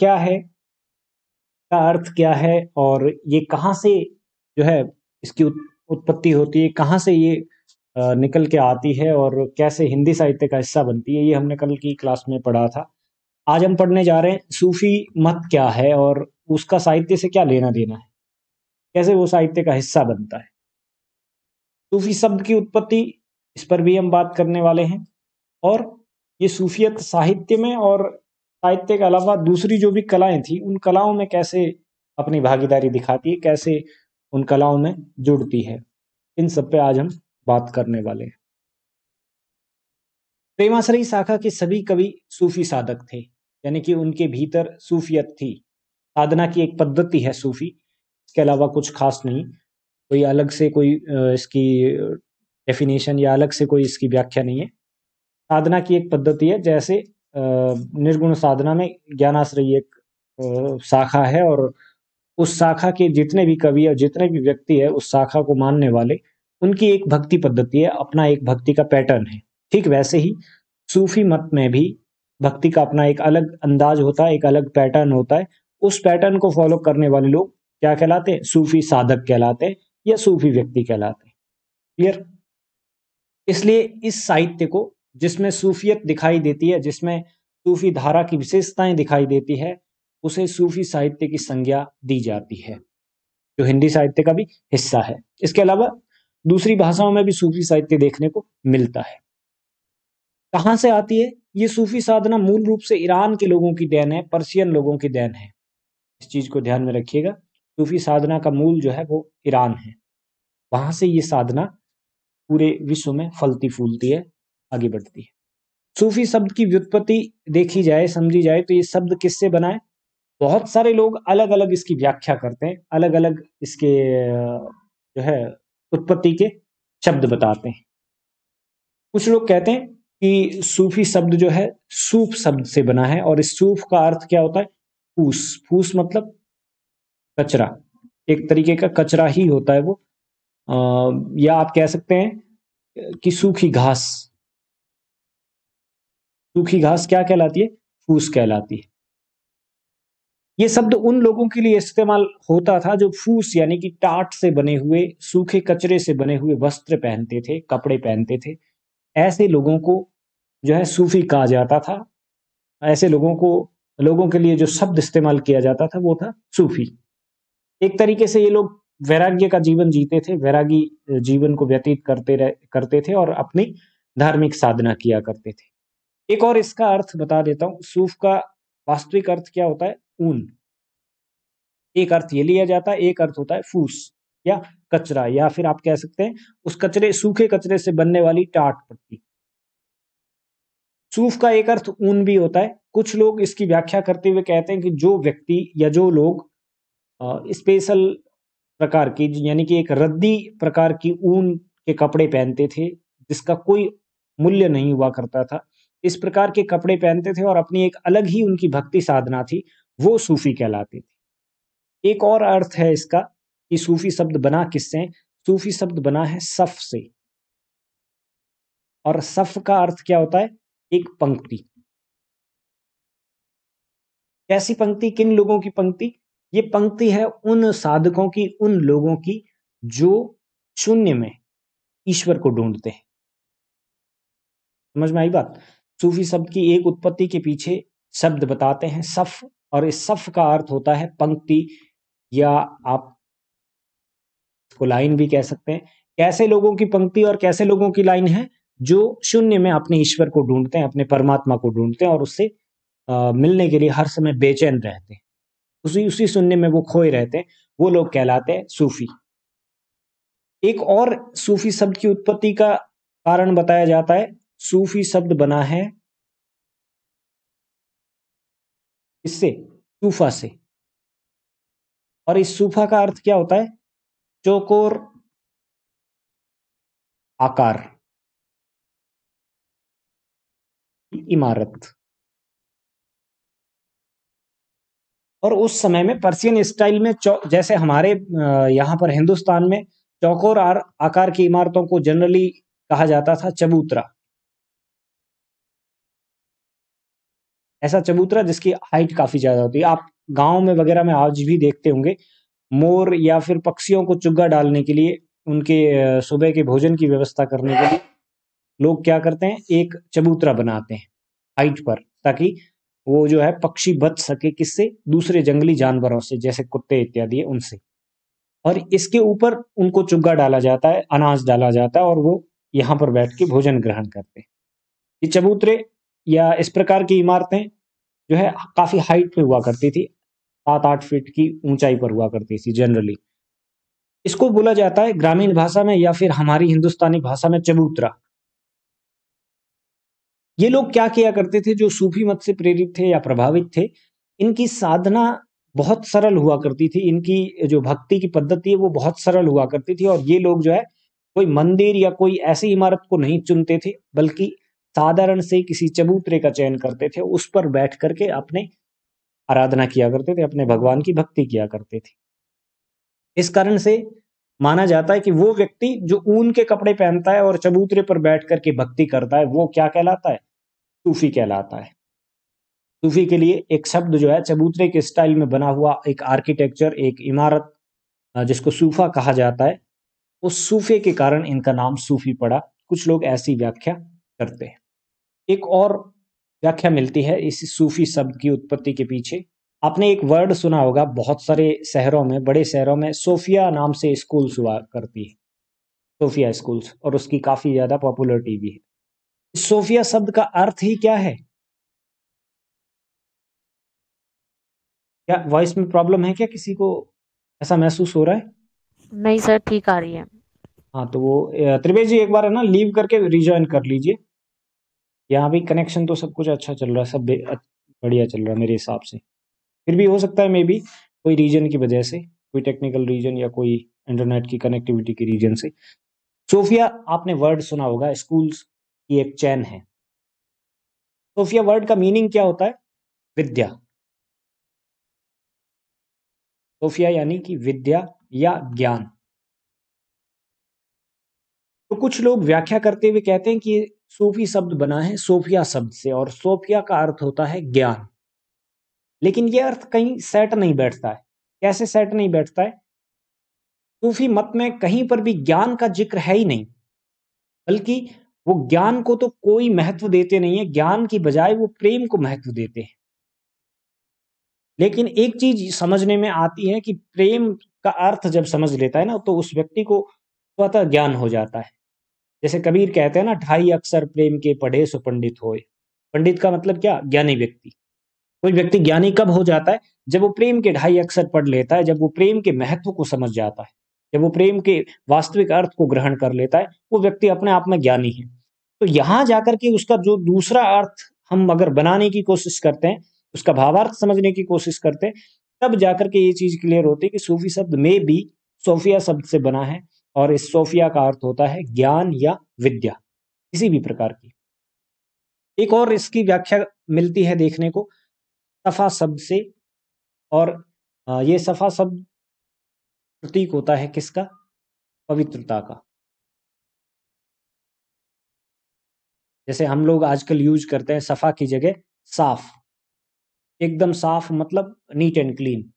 क्या है का अर्थ क्या है और ये कहाँ से जो है इसकी उत्पत्ति होती है कहाँ से ये निकल के आती है और कैसे हिंदी साहित्य का हिस्सा बनती है ये हमने कल की क्लास में पढ़ा था आज हम पढ़ने जा रहे हैं सूफी मत क्या है और उसका साहित्य से क्या लेना देना है कैसे वो साहित्य का हिस्सा बनता है सूफी शब्द की उत्पत्ति इस पर भी हम बात करने वाले हैं और ये सूफियत साहित्य में और साहित्य के अलावा दूसरी जो भी कलाएं थी उन कलाओं में कैसे अपनी भागीदारी दिखाती है कैसे उन कलाओं में जुड़ती है इन सब पे आज हम बात करने वाले हैं शाखा के सभी कवि सूफी साधक थे यानी कि उनके भीतर सूफियत थी साधना की एक पद्धति है सूफी इसके अलावा कुछ खास नहीं कोई अलग से कोई इसकी डेफिनेशन या अलग से कोई इसकी व्याख्या नहीं है साधना की एक पद्धति है जैसे निर्गुण साधना में ज्ञानाश्रय एक शाखा है और उस शाखा के जितने भी कवि और जितने भी व्यक्ति है उस शाखा को मानने वाले उनकी एक भक्ति पद्धति है अपना एक भक्ति का पैटर्न है ठीक वैसे ही सूफी मत में भी भक्ति का अपना एक अलग अंदाज होता है एक अलग पैटर्न होता है उस पैटर्न को फॉलो करने वाले लोग क्या कहलाते हैं सूफी साधक कहलाते हैं या सूफी व्यक्ति कहलाते हैं क्लियर इसलिए इस साहित्य को जिसमें सूफियत दिखाई देती है जिसमें सूफी धारा की विशेषताएं दिखाई देती है उसे सूफी साहित्य की संज्ञा दी जाती है जो हिंदी साहित्य का भी हिस्सा है इसके अलावा दूसरी भाषाओं में भी सूफी साहित्य देखने को मिलता है कहाँ से आती है ये सूफी साधना मूल रूप से ईरान के लोगों की देन है पर्सियन लोगों की देन है इस चीज को ध्यान में रखिएगा सूफी साधना का मूल जो है वो ईरान है वहां से ये साधना पूरे विश्व में फलती फूलती है आगे बढ़ती है सूफी शब्द की व्युत्पत्ति देखी जाए समझी जाए तो ये शब्द किससे बना है बहुत सारे लोग अलग अलग इसकी व्याख्या करते हैं अलग अलग इसके जो है उत्पत्ति के शब्द बताते हैं कुछ लोग कहते हैं कि सूफी शब्द जो है सूफ शब्द से बना है और इस सूफ का अर्थ क्या होता है फूस फूस मतलब कचरा एक तरीके का कचरा ही होता है वो आ, या आप कह सकते हैं कि सूखी घास सूखी घास क्या कहलाती है फूस कहलाती है ये शब्द उन लोगों के लिए इस्तेमाल होता था जो फूस यानी कि टाट से बने हुए सूखे कचरे से बने हुए वस्त्र पहनते थे कपड़े पहनते थे ऐसे लोगों को जो है सूफी कहा जाता था ऐसे लोगों को लोगों के लिए जो शब्द इस्तेमाल किया जाता था वो था सूफी एक तरीके से ये लोग वैराग्य का जीवन जीते थे वैरागी जीवन को व्यतीत करते रह करते थे और अपनी धार्मिक साधना किया करते थे एक और इसका अर्थ बता देता हूं सूफ का वास्तविक अर्थ क्या होता है ऊन एक अर्थ ये लिया जाता है एक अर्थ होता है फूस या कचरा या फिर आप कह सकते हैं उस कचरे सूखे कचरे से बनने वाली टाट पट्टी सूफ का एक अर्थ ऊन भी होता है कुछ लोग इसकी व्याख्या करते हुए कहते हैं कि जो व्यक्ति या जो लोग स्पेशल प्रकार की यानी कि एक रद्दी प्रकार की ऊन के कपड़े पहनते थे जिसका कोई मूल्य नहीं हुआ करता था इस प्रकार के कपड़े पहनते थे और अपनी एक अलग ही उनकी भक्ति साधना थी वो सूफी कहलाती थी एक और अर्थ है इसका कि सूफी शब्द बना किससे सूफी शब्द बना है सफ से और सफ का अर्थ क्या होता है एक पंक्ति कैसी पंक्ति किन लोगों की पंक्ति ये पंक्ति है उन साधकों की उन लोगों की जो शून्य में ईश्वर को ढूंढते हैं समझ में आई बात सूफी शब्द की एक उत्पत्ति के पीछे शब्द बताते हैं सफ और इस सफ का अर्थ होता है पंक्ति या आप को लाइन भी कह सकते हैं कैसे लोगों की पंक्ति और कैसे लोगों की लाइन है जो शून्य में अपने ईश्वर को ढूंढते हैं अपने परमात्मा को ढूंढते हैं और उससे आ, मिलने के लिए हर समय बेचैन रहते हैं उसी उसी शून्य में वो खोए रहते हैं वो लोग कहलाते हैं सूफी एक और सूफी शब्द की उत्पत्ति का कारण बताया जाता है सूफी शब्द बना है इससे सूफा से और इस सूफा का अर्थ क्या होता है चौकोर आकार इमारत और उस समय में पर्सियन स्टाइल में जैसे हमारे यहां पर हिंदुस्तान में चौकोर आकार की इमारतों को जनरली कहा जाता था चबूतरा ऐसा चबूतरा जिसकी हाइट काफी ज्यादा होती है आप गाँव में वगैरह में आज भी देखते होंगे मोर या फिर पक्षियों को चुग्गा डालने के लिए उनके सुबह के भोजन की व्यवस्था करने के लिए लोग क्या करते हैं एक चबूतरा बनाते हैं हाइट पर ताकि वो जो है पक्षी बच सके किससे दूसरे जंगली जानवरों से जैसे कुत्ते इत्यादि उनसे और इसके ऊपर उनको चुग्गा डाला जाता है अनाज डाला जाता है और वो यहाँ पर बैठ के भोजन ग्रहण करते हैं ये चबूतरे या इस प्रकार की इमारतें जो है काफ़ी हाइट पे हुआ करती थी सात आठ फीट की ऊंचाई पर हुआ करती थी जनरली इसको बोला जाता है ग्रामीण भाषा में या फिर हमारी हिंदुस्तानी भाषा में चबूतरा ये लोग क्या किया करते थे जो सूफी मत से प्रेरित थे या प्रभावित थे इनकी साधना बहुत सरल हुआ करती थी इनकी जो भक्ति की पद्धति है वो बहुत सरल हुआ करती थी और ये लोग जो है कोई मंदिर या कोई ऐसी इमारत को नहीं चुनते थे बल्कि साधारण से किसी चबूतरे का चयन करते थे उस पर बैठ करके अपने आराधना किया करते थे अपने भगवान की भक्ति किया करते थे इस कारण से माना जाता है कि वो व्यक्ति जो ऊन के कपड़े पहनता है और चबूतरे पर बैठ करके भक्ति करता है वो क्या कहलाता है सूफी कहलाता है सूफी के लिए एक शब्द जो है चबूतरे के स्टाइल में बना हुआ एक आर्किटेक्चर एक इमारत जिसको सूफा कहा जाता है उस सूफे के कारण इनका नाम सूफी पड़ा कुछ लोग ऐसी व्याख्या करते हैं एक और व्याख्या मिलती है इस सूफी शब्द की उत्पत्ति के पीछे आपने एक वर्ड सुना होगा बहुत सारे शहरों में बड़े शहरों में सोफिया नाम से स्कूल हुआ करती है सोफिया स्कूल्स और उसकी काफी ज्यादा पॉपुलरिटी भी है सोफिया शब्द का अर्थ ही क्या है क्या वॉइस में प्रॉब्लम है क्या किसी को ऐसा महसूस हो रहा है नहीं सर ठीक आ रही है हाँ तो वो त्रिवेद जी एक बार है ना लीव करके रिजॉइन कर लीजिए यहाँ भी कनेक्शन तो सब कुछ अच्छा चल रहा है सब बढ़िया चल रहा है मेरे हिसाब से फिर भी हो सकता है मे बी कोई रीजन की वजह से कोई टेक्निकल रीजन या कोई इंटरनेट की कनेक्टिविटी के रीजन से सोफिया आपने वर्ड सुना होगा स्कूल्स की एक चैन है सोफिया वर्ड का मीनिंग क्या होता है विद्या सोफिया यानी कि विद्या या ज्ञान तो कुछ लोग व्याख्या करते हुए कहते हैं कि सूफी शब्द बना है सोफिया शब्द से और सोफिया का अर्थ होता है ज्ञान लेकिन यह अर्थ कहीं सेट नहीं बैठता है कैसे सेट नहीं बैठता है सूफी मत में कहीं पर भी ज्ञान का जिक्र है ही नहीं बल्कि वो ज्ञान को तो कोई महत्व देते नहीं है ज्ञान की बजाय वो प्रेम को महत्व देते हैं लेकिन एक चीज समझने में आती है कि प्रेम का अर्थ जब समझ लेता है ना तो उस व्यक्ति को स्वतः ज्ञान हो जाता है जैसे कबीर कहते हैं ना ढाई अक्षर प्रेम के पढ़े सो पंडित होए पंडित का मतलब क्या ज्ञानी व्यक्ति कोई व्यक्ति ज्ञानी कब हो जाता है जब वो प्रेम के ढाई अक्षर पढ़ लेता है जब वो प्रेम के महत्व को समझ जाता है जब वो प्रेम के वास्तविक अर्थ को ग्रहण कर लेता है वो व्यक्ति अपने आप में ज्ञानी है तो यहाँ जाकर के उसका जो दूसरा अर्थ हम अगर बनाने की कोशिश करते हैं उसका भावार्थ समझने की कोशिश करते हैं तब जाकर के ये चीज क्लियर होती है कि सूफी शब्द में भी सोफिया शब्द से बना है और इस सोफिया का अर्थ होता है ज्ञान या विद्या किसी भी प्रकार की एक और इसकी व्याख्या मिलती है देखने को सफा शब्द से और ये सफा शब्द प्रतीक होता है किसका पवित्रता का जैसे हम लोग आजकल यूज करते हैं सफा की जगह साफ एकदम साफ मतलब नीट एंड क्लीन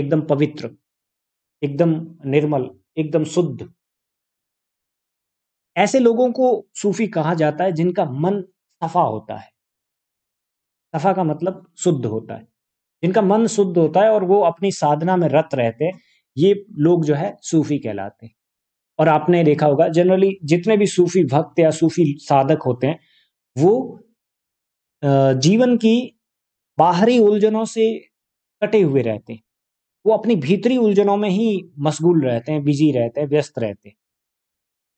एकदम पवित्र एकदम निर्मल एकदम शुद्ध ऐसे लोगों को सूफी कहा जाता है जिनका मन सफा होता है सफा का मतलब शुद्ध होता है जिनका मन शुद्ध होता है और वो अपनी साधना में रत रहते हैं ये लोग जो है सूफी कहलाते हैं और आपने देखा होगा जनरली जितने भी सूफी भक्त या सूफी साधक होते हैं वो जीवन की बाहरी उलझनों से कटे हुए रहते हैं वो अपनी भीतरी उलझनों में ही मशगूल रहते हैं बिजी रहते हैं व्यस्त रहते हैं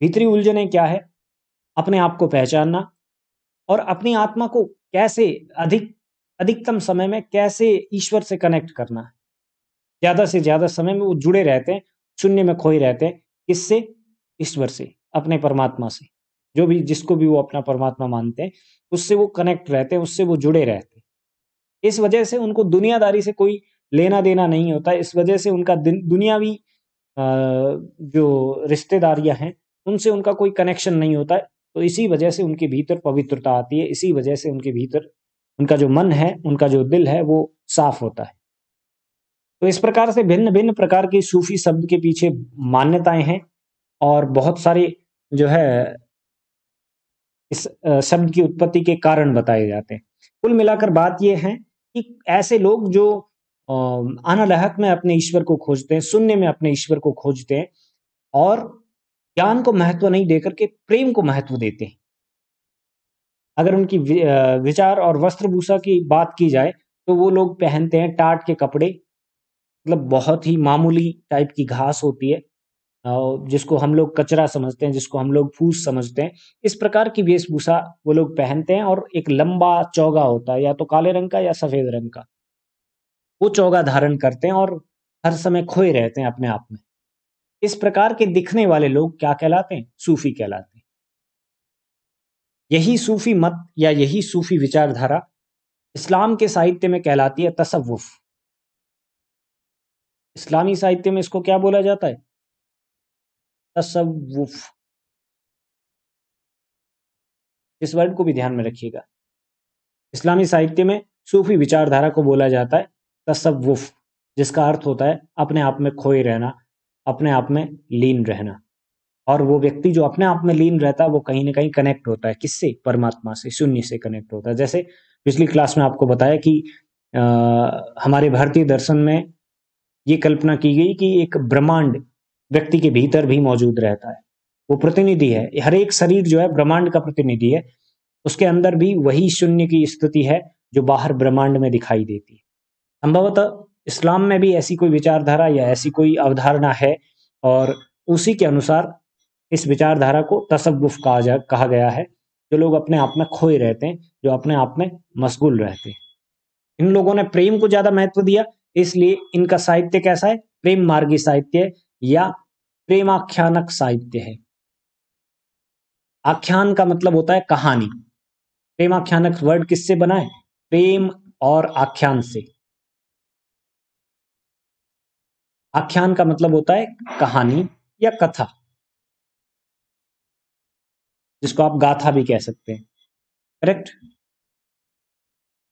भीतरी उलझने क्या है अपने आप को पहचानना और अपनी आत्मा को कैसे अधिक अधिकतम समय में कैसे ईश्वर से कनेक्ट करना है ज्यादा से ज्यादा समय में वो जुड़े रहते हैं शून्य में खोए रहते हैं किससे ईश्वर से अपने परमात्मा से जो भी जिसको भी वो अपना परमात्मा मानते हैं उससे वो कनेक्ट रहते हैं उससे वो जुड़े रहते हैं इस वजह से उनको दुनियादारी से कोई लेना देना नहीं होता इस वजह से उनका दुनियावी जो रिश्तेदारियां हैं उनसे उनका कोई कनेक्शन नहीं होता तो इसी वजह से उनके भीतर पवित्रता आती है इसी वजह से उनके भीतर उनका जो मन है उनका जो दिल है वो साफ होता है तो इस प्रकार से भिन्न भिन्न प्रकार के सूफी शब्द के पीछे मान्यताएं हैं और बहुत सारे जो है इस शब्द की उत्पत्ति के कारण बताए जाते हैं कुल मिलाकर बात यह है कि ऐसे लोग जो आना लहक में अपने ईश्वर को खोजते हैं सुनने में अपने ईश्वर को खोजते हैं और ज्ञान को महत्व नहीं देकर के प्रेम को महत्व देते हैं अगर उनकी विचार और वस्त्रभूषा की बात की जाए तो वो लोग पहनते हैं टाट के कपड़े मतलब बहुत ही मामूली टाइप की घास होती है जिसको हम लोग कचरा समझते हैं जिसको हम लोग फूस समझते हैं इस प्रकार की वेशभूषा वो लोग पहनते हैं और एक लंबा चौगा होता है या तो काले रंग का या सफेद रंग का वो चौगा धारण करते हैं और हर समय खोए रहते हैं अपने आप में इस प्रकार के दिखने वाले लोग क्या कहलाते हैं सूफी कहलाते हैं यही सूफी मत या यही सूफी विचारधारा इस्लाम के साहित्य में कहलाती है तसवुफ इस्लामी साहित्य में इसको क्या बोला जाता है तसव्वुफ इस वर्ड को भी ध्यान में रखिएगा इस्लामी साहित्य में सूफी विचारधारा को बोला जाता है तसवुफ जिसका अर्थ होता है अपने आप में खोए रहना अपने आप में लीन रहना और वो व्यक्ति जो अपने आप में लीन रहता है वो कहीं ना कहीं कनेक्ट होता है किससे परमात्मा से शून्य से कनेक्ट होता है जैसे पिछली क्लास में आपको बताया कि आ, हमारे भारतीय दर्शन में ये कल्पना की गई कि एक ब्रह्मांड व्यक्ति के भीतर भी मौजूद रहता है वो प्रतिनिधि है हर एक शरीर जो है ब्रह्मांड का प्रतिनिधि है उसके अंदर भी वही शून्य की स्थिति है जो बाहर ब्रह्मांड में दिखाई देती है संभवतः इस्लाम में भी ऐसी कोई विचारधारा या ऐसी कोई अवधारणा है और उसी के अनुसार इस विचारधारा को तसव्वुफ कहा जा कहा गया है जो लोग अपने आप में खोए रहते हैं जो अपने आप में मशगूल रहते हैं इन लोगों ने प्रेम को ज्यादा महत्व दिया इसलिए इनका साहित्य कैसा है प्रेम मार्गी साहित्य या प्रेमाख्यानक साहित्य है आख्यान का मतलब होता है कहानी प्रेमाख्यानक वर्ड किससे बना है प्रेम और आख्यान से आख्यान का मतलब होता है कहानी या कथा जिसको आप गाथा भी कह सकते हैं करेक्ट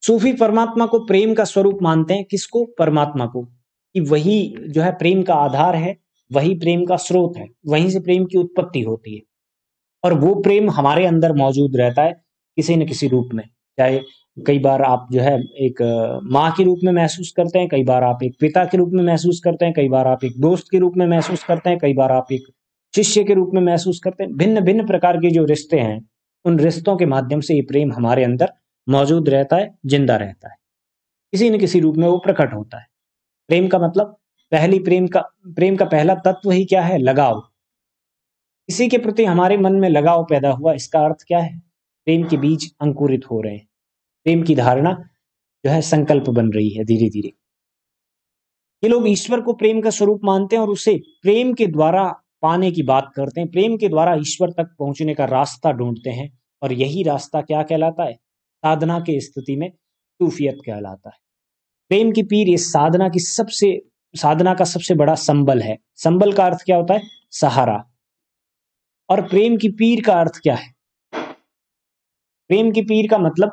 सूफी परमात्मा को प्रेम का स्वरूप मानते हैं किसको परमात्मा को कि वही जो है प्रेम का आधार है वही प्रेम का स्रोत है वहीं से प्रेम की उत्पत्ति होती है और वो प्रेम हमारे अंदर मौजूद रहता है किसी न किसी रूप में चाहे कई बार आप जो है एक माँ के रूप में महसूस करते हैं कई बार आप एक पिता के रूप में महसूस करते हैं कई बार आप एक दोस्त के रूप में महसूस करते हैं कई बार आप एक शिष्य के रूप में महसूस करते हैं भिन्न भिन्न प्रकार के जो रिश्ते हैं उन रिश्तों के माध्यम से ये प्रेम हमारे अंदर मौजूद रहता है जिंदा रहता है किसी न किसी रूप में वो प्रकट होता है प्रेम का मतलब पहली प्रेम का प्रेम का पहला तत्व ही क्या है लगाव इसी के प्रति हमारे मन में लगाव पैदा हुआ इसका अर्थ क्या है प्रेम के बीज अंकुरित हो रहे हैं प्रेम की धारणा जो है संकल्प बन रही है धीरे धीरे ये लोग ईश्वर को प्रेम का स्वरूप मानते हैं और उसे प्रेम के द्वारा पाने की बात करते हैं प्रेम के द्वारा ईश्वर तक पहुंचने का रास्ता ढूंढते हैं और यही रास्ता क्या कहलाता है साधना की स्थिति में सूफियत कहलाता है प्रेम की पीर ये साधना की सबसे साधना का सबसे बड़ा संबल है संबल का अर्थ क्या होता है सहारा और प्रेम की पीर का अर्थ क्या है प्रेम की पीर का मतलब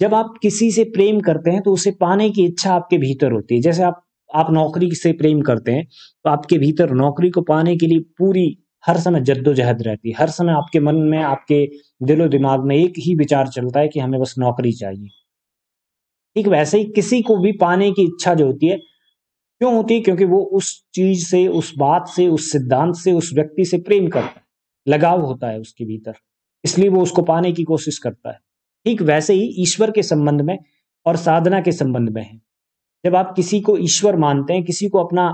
जब आप किसी से प्रेम करते हैं तो उसे पाने की इच्छा आपके भीतर होती है जैसे आप आप नौकरी से प्रेम करते हैं तो आपके भीतर नौकरी को पाने के लिए पूरी हर समय जद्दोजहद रहती है हर समय आपके मन में आपके दिलो दिमाग में एक ही विचार चलता है कि हमें बस नौकरी चाहिए ठीक वैसे ही किसी को भी पाने की इच्छा जो होती है क्यों होती है क्योंकि वो उस चीज से उस बात से उस सिद्धांत से उस व्यक्ति से प्रेम करता है लगाव होता है उसके भीतर इसलिए वो उसको पाने की कोशिश करता है ठीक वैसे ही ईश्वर के संबंध में और साधना के संबंध में है जब आप किसी को ईश्वर मानते हैं किसी को अपना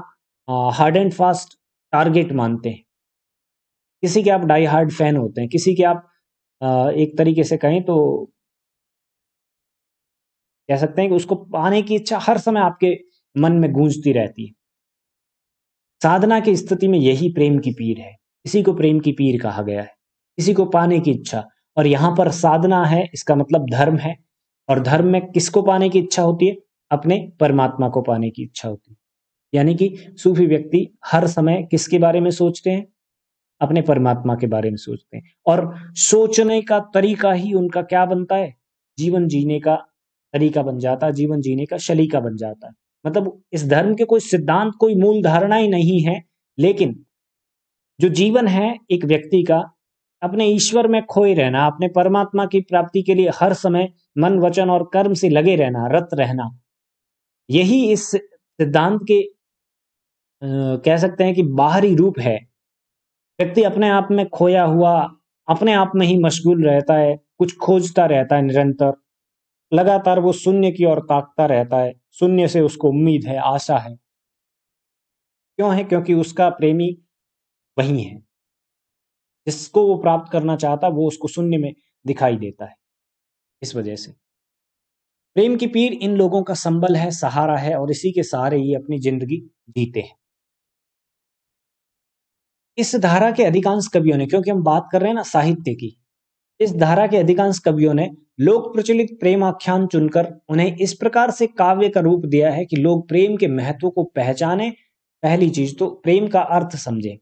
हार्ड एंड फास्ट टारगेट मानते हैं किसी के आप डाई हार्ड फैन होते हैं किसी के आप आ, एक तरीके से कहें तो कह सकते हैं कि उसको पाने की इच्छा हर समय आपके मन में गूंजती रहती है साधना की स्थिति में यही प्रेम की पीर है इसी को प्रेम की पीर कहा गया है किसी को पाने की इच्छा और यहाँ पर साधना है इसका मतलब धर्म है और धर्म में किसको पाने की इच्छा होती है अपने परमात्मा को पाने की इच्छा होती है यानी कि सूफी व्यक्ति हर समय किसके बारे में सोचते हैं अपने परमात्मा के बारे में सोचते हैं और सोचने का तरीका ही उनका क्या बनता है जीवन जीने का तरीका बन जाता है जीवन जीने का शलीका बन जाता है मतलब इस धर्म के कोई सिद्धांत कोई मूल धारणा ही नहीं है लेकिन जो जीवन है एक व्यक्ति का अपने ईश्वर में खोए रहना अपने परमात्मा की प्राप्ति के लिए हर समय मन वचन और कर्म से लगे रहना रत रहना यही इस सिद्धांत के आ, कह सकते हैं कि बाहरी रूप है व्यक्ति अपने आप में खोया हुआ अपने आप में ही मशगूल रहता है कुछ खोजता रहता है निरंतर लगातार वो शून्य की ओर ताकता रहता है शून्य से उसको उम्मीद है आशा है क्यों है क्योंकि उसका प्रेमी वही है जिसको वो प्राप्त करना चाहता वो उसको शून्य में दिखाई देता है इस वजह से प्रेम की पीर इन लोगों का संबल है सहारा है और इसी के सहारे ये अपनी जिंदगी जीते हैं इस धारा के अधिकांश कवियों ने क्योंकि हम बात कर रहे हैं ना साहित्य की इस धारा के अधिकांश कवियों ने लोक प्रचलित प्रेम आख्यान चुनकर उन्हें इस प्रकार से काव्य का रूप दिया है कि लोग प्रेम के महत्व को पहचाने पहली चीज तो प्रेम का अर्थ समझें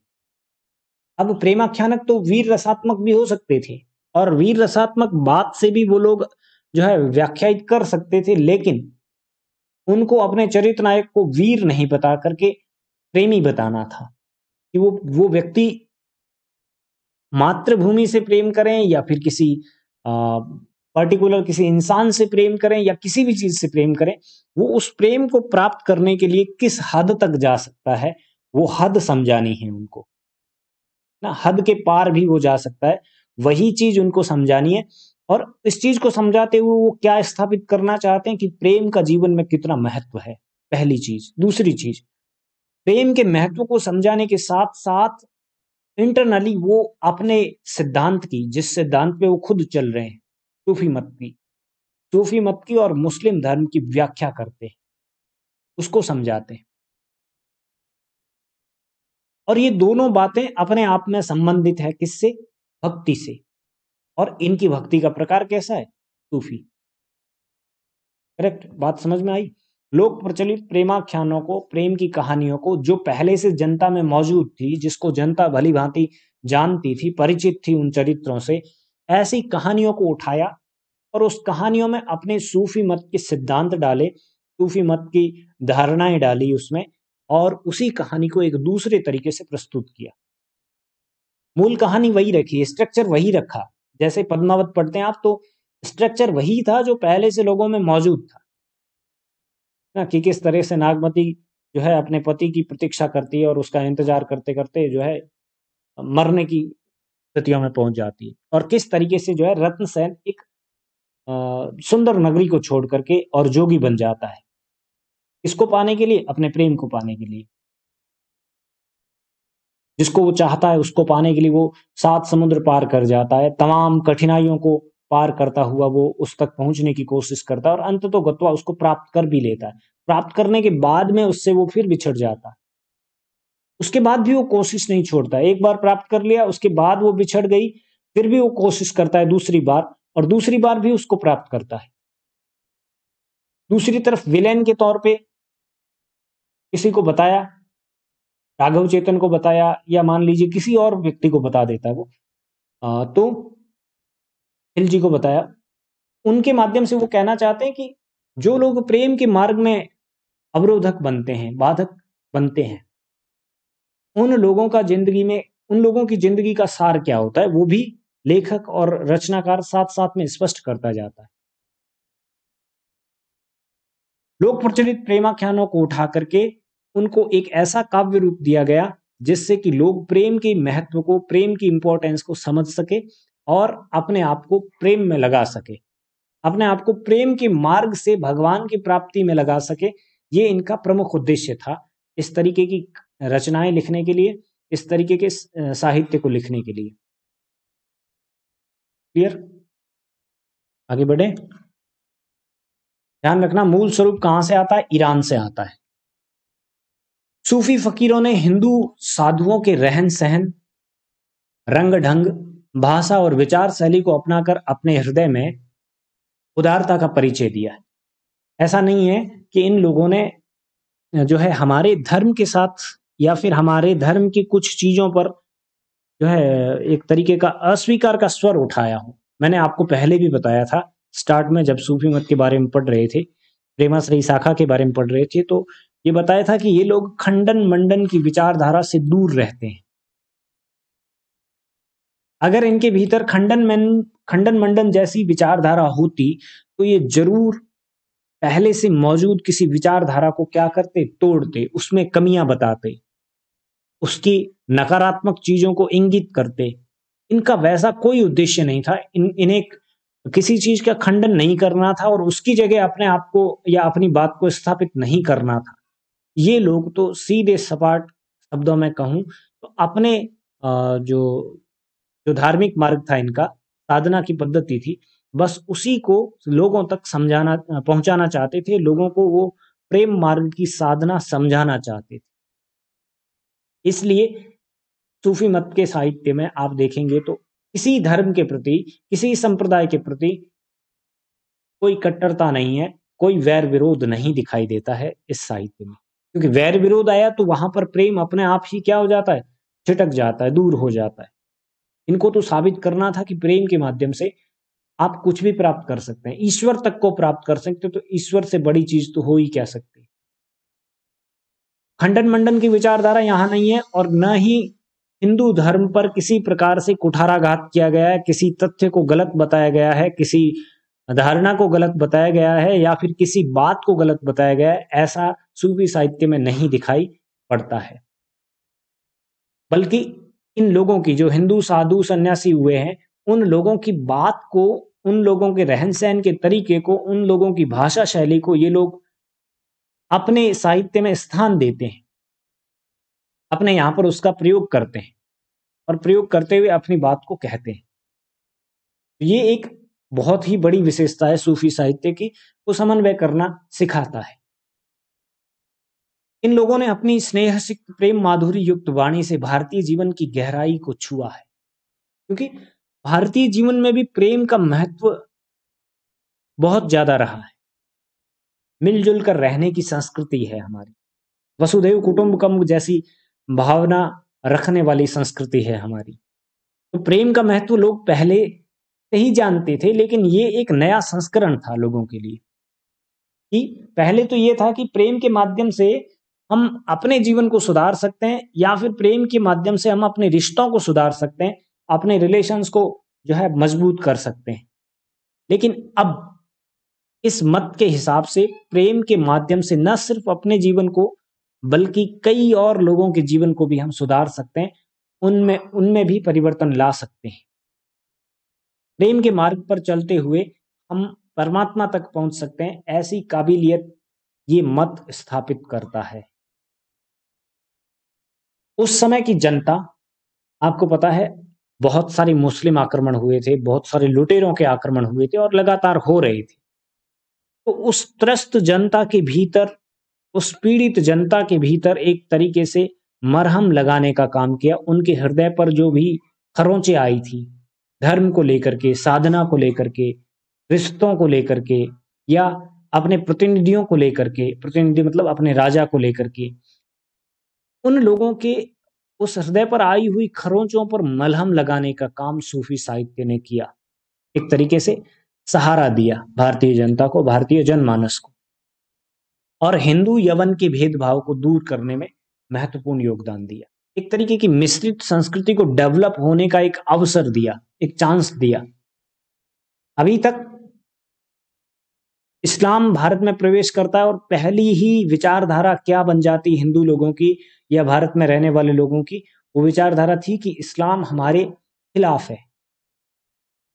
अब प्रेमाख्यानक तो वीर रसात्मक भी हो सकते थे और वीर रसात्मक बात से भी वो लोग जो है व्याख्यात कर सकते थे लेकिन उनको अपने चरित्र नायक को वीर नहीं बता करके प्रेमी बताना था कि वो वो व्यक्ति मातृभूमि से प्रेम करें या फिर किसी आ, पर्टिकुलर किसी इंसान से प्रेम करें या किसी भी चीज से प्रेम करें वो उस प्रेम को प्राप्त करने के लिए किस हद तक जा सकता है वो हद समझानी है उनको ना हद के पार भी वो जा सकता है वही चीज उनको समझानी है और इस चीज को समझाते हुए वो क्या स्थापित करना चाहते हैं कि प्रेम का जीवन में कितना महत्व है पहली चीज दूसरी चीज प्रेम के महत्व को समझाने के साथ साथ इंटरनली वो अपने सिद्धांत की जिस सिद्धांत पे वो खुद चल रहे हैं सूफी मत की सूफी मत की और मुस्लिम धर्म की व्याख्या करते हैं उसको समझाते हैं और ये दोनों बातें अपने आप में संबंधित है किससे भक्ति से और इनकी भक्ति का प्रकार कैसा है सूफी करेक्ट बात समझ में आई लोक प्रचलित प्रेमाख्यानों को प्रेम की कहानियों को जो पहले से जनता में मौजूद थी जिसको जनता भली भांति जानती थी परिचित थी उन चरित्रों से ऐसी कहानियों को उठाया और उस कहानियों में अपने सूफी मत के सिद्धांत डाले सूफी मत की धारणाएं डाली उसमें और उसी कहानी को एक दूसरे तरीके से प्रस्तुत किया मूल कहानी वही रखी स्ट्रक्चर वही रखा जैसे पद्मावत पढ़ते हैं आप तो स्ट्रक्चर वही था जो पहले से लोगों में मौजूद था ना कि किस तरह से नागमती जो है अपने पति की प्रतीक्षा करती है और उसका इंतजार करते करते जो है मरने की स्थितियों में पहुंच जाती है और किस तरीके से जो है रत्न सेन एक आ, सुंदर नगरी को छोड़ करके और जोगी बन जाता है इसको पाने के लिए अपने प्रेम को पाने के लिए जिसको वो चाहता है उसको पाने के लिए वो सात समुद्र पार कर जाता है तमाम कठिनाइयों को पार करता हुआ वो उस तक पहुंचने की कोशिश करता है और अंत तो गत्वा उसको प्राप्त कर भी लेता है प्राप्त करने के बाद में उससे वो फिर बिछड़ जाता है उसके बाद भी वो कोशिश नहीं छोड़ता एक बार प्राप्त कर लिया उसके बाद वो बिछड़ गई फिर भी वो कोशिश करता है दूसरी बार और दूसरी बार भी उसको प्राप्त करता है दूसरी तरफ विलेन के तौर पे किसी को बताया राघव चेतन को बताया या मान लीजिए किसी और व्यक्ति को बता देता वो आ, तो हिल जी को बताया उनके माध्यम से वो कहना चाहते हैं कि जो लोग प्रेम के मार्ग में अवरोधक बनते हैं बाधक बनते हैं उन लोगों का जिंदगी में उन लोगों की जिंदगी का सार क्या होता है वो भी लेखक और रचनाकार साथ साथ में स्पष्ट करता जाता है लोक प्रचलित प्रेमाख्यानों को उठा करके उनको एक ऐसा काव्य रूप दिया गया जिससे कि लोग प्रेम के महत्व को प्रेम की इंपॉर्टेंस को समझ सके और अपने आप को प्रेम में लगा सके अपने आप को प्रेम के मार्ग से भगवान की प्राप्ति में लगा सके ये इनका प्रमुख उद्देश्य था इस तरीके की रचनाएं लिखने के लिए इस तरीके के साहित्य को लिखने के लिए क्लियर आगे बढ़े ध्यान रखना मूल स्वरूप कहां से आता है ईरान से आता है सूफी फकीरों ने हिंदू साधुओं के रहन सहन रंग ढंग भाषा और विचार शैली को अपनाकर अपने हृदय में उदारता का परिचय दिया है ऐसा नहीं है कि इन लोगों ने जो है हमारे धर्म के साथ या फिर हमारे धर्म की कुछ चीजों पर जो है एक तरीके का अस्वीकार का स्वर उठाया हो मैंने आपको पहले भी बताया था स्टार्ट में जब सूफी मत के बारे में पढ़ रहे थे प्रेमाश्रयी शाखा के बारे में पढ़ रहे थे तो ये बताया था कि ये लोग खंडन मंडन की विचारधारा से दूर रहते हैं अगर इनके भीतर खंडन मन खंडन मंडन जैसी विचारधारा होती तो ये जरूर पहले से मौजूद किसी विचारधारा को क्या करते तोड़ते उसमें कमियां बताते उसकी नकारात्मक चीजों को इंगित करते इनका वैसा कोई उद्देश्य नहीं था इन इन्हें तो किसी चीज का खंडन नहीं करना था और उसकी जगह अपने आप को या अपनी बात को स्थापित नहीं करना था ये लोग तो सीधे सपाट शब्दों में कहूं तो अपने जो जो धार्मिक मार्ग था इनका साधना की पद्धति थी बस उसी को लोगों तक समझाना पहुंचाना चाहते थे लोगों को वो प्रेम मार्ग की साधना समझाना चाहते थे इसलिए सूफी मत के साहित्य में आप देखेंगे तो किसी धर्म के प्रति किसी संप्रदाय के प्रति कोई कट्टरता नहीं है कोई वैर विरोध नहीं दिखाई देता है इस साहित्य में क्योंकि वैर विरोध आया तो वहां पर प्रेम अपने आप ही क्या हो जाता है छिटक जाता है दूर हो जाता है इनको तो साबित करना था कि प्रेम के माध्यम से आप कुछ भी प्राप्त कर सकते हैं ईश्वर तक को प्राप्त कर सकते हो तो ईश्वर से बड़ी चीज तो हो ही क्या सकती खंडन मंडन की विचारधारा यहां नहीं है और न ही हिंदू धर्म पर किसी प्रकार से कुठाराघात किया गया है किसी तथ्य को गलत बताया गया है किसी धारणा को गलत बताया गया है या फिर किसी बात को गलत बताया गया है ऐसा सूफी साहित्य में नहीं दिखाई पड़ता है बल्कि इन लोगों की जो हिंदू साधु सन्यासी हुए हैं उन लोगों की बात को उन लोगों के रहन सहन के तरीके को उन लोगों की भाषा शैली को ये लोग अपने साहित्य में स्थान देते हैं अपने यहां पर उसका प्रयोग करते हैं और प्रयोग करते हुए अपनी बात को कहते हैं ये एक बहुत ही बड़ी विशेषता है सूफी साहित्य की वो समन्वय करना सिखाता है इन लोगों ने अपनी स्नेह सिक्त प्रेम माधुरी युक्त वाणी से भारतीय जीवन की गहराई को छुआ है क्योंकि भारतीय जीवन में भी प्रेम का महत्व बहुत ज्यादा रहा है मिलजुल कर रहने की संस्कृति है हमारी वसुदेव कुटुंबकम जैसी भावना रखने वाली संस्कृति है हमारी तो प्रेम का महत्व लोग पहले से ही जानते थे लेकिन ये एक नया संस्करण था लोगों के लिए कि पहले तो ये था कि प्रेम के माध्यम से हम अपने जीवन को सुधार सकते हैं या फिर प्रेम के माध्यम से हम अपने रिश्तों को सुधार सकते हैं अपने रिलेशंस को जो है मजबूत कर सकते हैं लेकिन अब इस मत के हिसाब से प्रेम के माध्यम से न सिर्फ अपने जीवन को बल्कि कई और लोगों के जीवन को भी हम सुधार सकते हैं उनमें उनमें भी परिवर्तन ला सकते हैं प्रेम के मार्ग पर चलते हुए हम परमात्मा तक पहुंच सकते हैं ऐसी काबिलियत ये मत स्थापित करता है उस समय की जनता आपको पता है बहुत सारे मुस्लिम आक्रमण हुए थे बहुत सारे लुटेरों के आक्रमण हुए थे और लगातार हो रहे थे तो उस त्रस्त जनता के भीतर उस पीड़ित जनता के भीतर एक तरीके से मरहम लगाने का काम किया उनके हृदय पर जो भी खरोंचे आई थी धर्म को लेकर के साधना को लेकर के रिश्तों को लेकर के या अपने प्रतिनिधियों को लेकर के प्रतिनिधि मतलब अपने राजा को लेकर के उन लोगों के उस हृदय पर आई हुई खरोंचों पर मलहम लगाने का काम सूफी साहित्य ने किया एक तरीके से सहारा दिया भारतीय जनता को भारतीय जनमानस को और हिंदू यवन के भेदभाव को दूर करने में महत्वपूर्ण योगदान दिया एक तरीके की मिश्रित संस्कृति को डेवलप होने का एक अवसर दिया एक चांस दिया अभी तक इस्लाम भारत में प्रवेश करता है और पहली ही विचारधारा क्या बन जाती हिंदू लोगों की या भारत में रहने वाले लोगों की वो विचारधारा थी कि इस्लाम हमारे खिलाफ है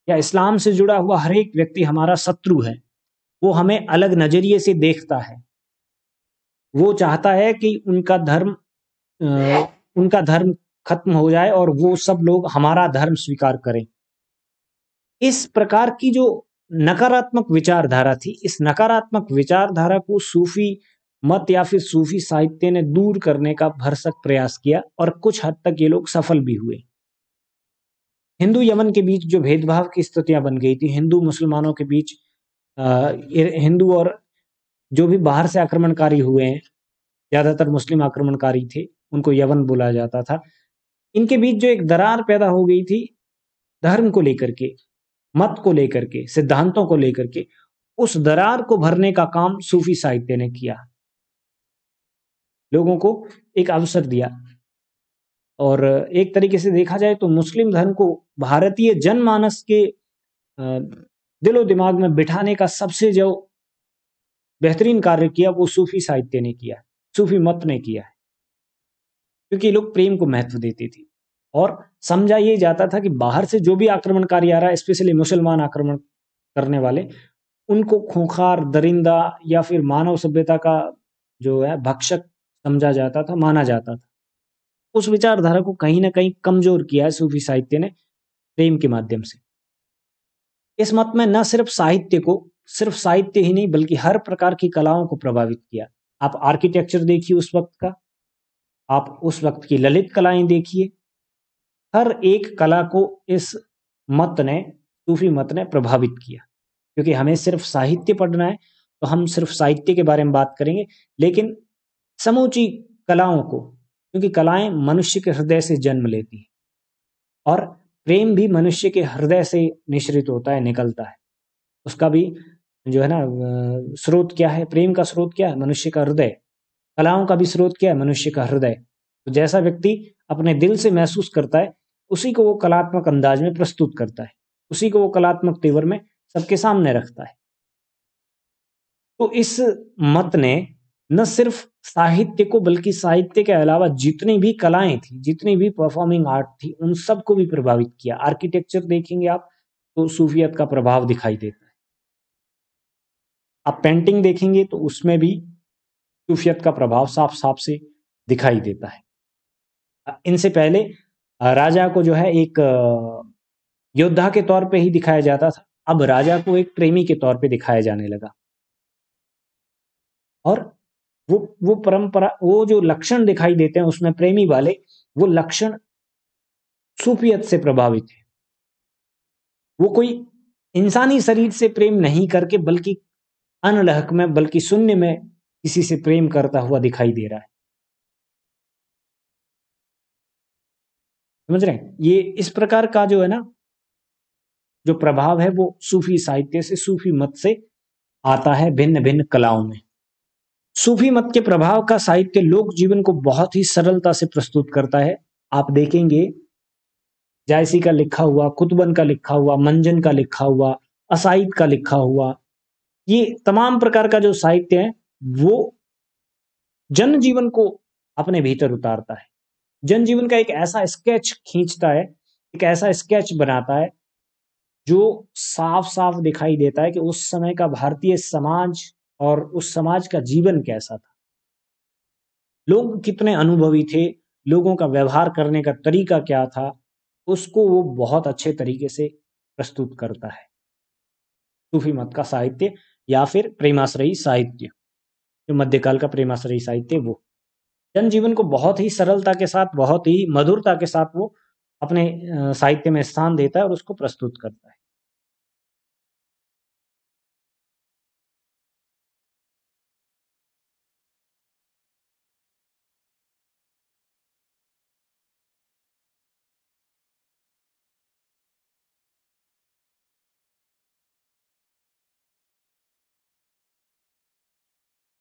या इस्लाम से जुड़ा हुआ हर एक व्यक्ति हमारा शत्रु है वो हमें अलग नजरिए से देखता है वो चाहता है कि उनका धर्म उनका धर्म खत्म हो जाए और वो सब लोग हमारा धर्म स्वीकार करें इस प्रकार की जो नकारात्मक विचारधारा थी इस नकारात्मक विचारधारा को सूफी मत या फिर सूफी साहित्य ने दूर करने का भरसक प्रयास किया और कुछ हद तक ये लोग सफल भी हुए हिंदू यमन के बीच जो भेदभाव की स्थितियां बन गई थी हिंदू मुसलमानों के बीच हिंदू और जो भी बाहर से आक्रमणकारी हुए हैं ज्यादातर मुस्लिम आक्रमणकारी थे उनको यवन बोला जाता था इनके बीच जो एक दरार पैदा हो गई थी धर्म को लेकर के मत को लेकर के सिद्धांतों को लेकर के उस दरार को भरने का काम सूफी साहित्य ने किया लोगों को एक अवसर दिया और एक तरीके से देखा जाए तो मुस्लिम धर्म को भारतीय जनमानस के दिलो दिमाग में बिठाने का सबसे जो बेहतरीन कार्य किया वो सूफी साहित्य ने किया सूफी मत ने किया है क्योंकि लोग प्रेम को महत्व देती थी और समझा ये जाता था कि बाहर से जो भी आक्रमणकारी आ रहा है स्पेशली मुसलमान आक्रमण करने वाले उनको खूंखार दरिंदा या फिर मानव सभ्यता का जो है भक्षक समझा जाता था माना जाता था उस विचारधारा को कहीं ना कहीं कमजोर किया है सूफी साहित्य ने प्रेम के माध्यम से इस मत में न सिर्फ साहित्य को सिर्फ साहित्य ही नहीं बल्कि हर प्रकार की कलाओं को प्रभावित किया आप आर्किटेक्चर देखिए उस वक्त का आप उस वक्त की ललित कलाएं देखिए हर एक कला को इस मत ने सूफी मत ने प्रभावित किया क्योंकि हमें सिर्फ साहित्य पढ़ना है तो हम सिर्फ साहित्य के बारे में बात करेंगे लेकिन समूची कलाओं को क्योंकि कलाएं मनुष्य के हृदय से जन्म लेती हैं और प्रेम भी मनुष्य के हृदय से मिश्रित होता है निकलता है उसका भी जो है ना स्रोत क्या है प्रेम का स्रोत क्या है मनुष्य का हृदय कलाओं का भी स्रोत क्या है मनुष्य का हृदय तो जैसा व्यक्ति अपने दिल से महसूस करता है उसी को वो कलात्मक अंदाज में प्रस्तुत करता है उसी को वो कलात्मक तेवर में सबके सामने रखता है तो इस मत ने न सिर्फ साहित्य को बल्कि साहित्य के अलावा जितनी भी कलाएं थी जितनी भी परफॉर्मिंग आर्ट थी उन सबको भी प्रभावित किया आर्किटेक्चर देखेंगे आप तो सूफियत का प्रभाव दिखाई देता आप पेंटिंग देखेंगे तो उसमें भी सूफियत का प्रभाव साफ साफ से दिखाई देता है इनसे पहले राजा को जो है एक योद्धा के तौर पे ही दिखाया जाता था अब राजा को एक प्रेमी के तौर पे दिखाया जाने लगा और वो वो परंपरा वो जो लक्षण दिखाई देते हैं उसमें प्रेमी वाले वो लक्षण सूफियत से प्रभावित है वो कोई इंसानी शरीर से प्रेम नहीं करके बल्कि अनलहक में बल्कि शून्य में किसी से प्रेम करता हुआ दिखाई दे रहा है समझ रहे हैं ये इस प्रकार का जो है ना जो प्रभाव है वो सूफी साहित्य से सूफी मत से आता है भिन्न भिन्न कलाओं में सूफी मत के प्रभाव का साहित्य लोक जीवन को बहुत ही सरलता से प्रस्तुत करता है आप देखेंगे जायसी का लिखा हुआ कुतबन का लिखा हुआ मंजन का लिखा हुआ असाइद का लिखा हुआ ये तमाम प्रकार का जो साहित्य है वो जन जीवन को अपने भीतर उतारता है जनजीवन का एक ऐसा स्केच खींचता है एक ऐसा स्केच बनाता है जो साफ साफ दिखाई देता है कि उस समय का भारतीय समाज और उस समाज का जीवन कैसा था लोग कितने अनुभवी थे लोगों का व्यवहार करने का तरीका क्या था उसको वो बहुत अच्छे तरीके से प्रस्तुत करता है सूफी मत का साहित्य या फिर प्रेमाश्रयी साहित्य जो मध्यकाल का प्रेमाश्रयी साहित्य वो जनजीवन को बहुत ही सरलता के साथ बहुत ही मधुरता के साथ वो अपने साहित्य में स्थान देता है और उसको प्रस्तुत करता है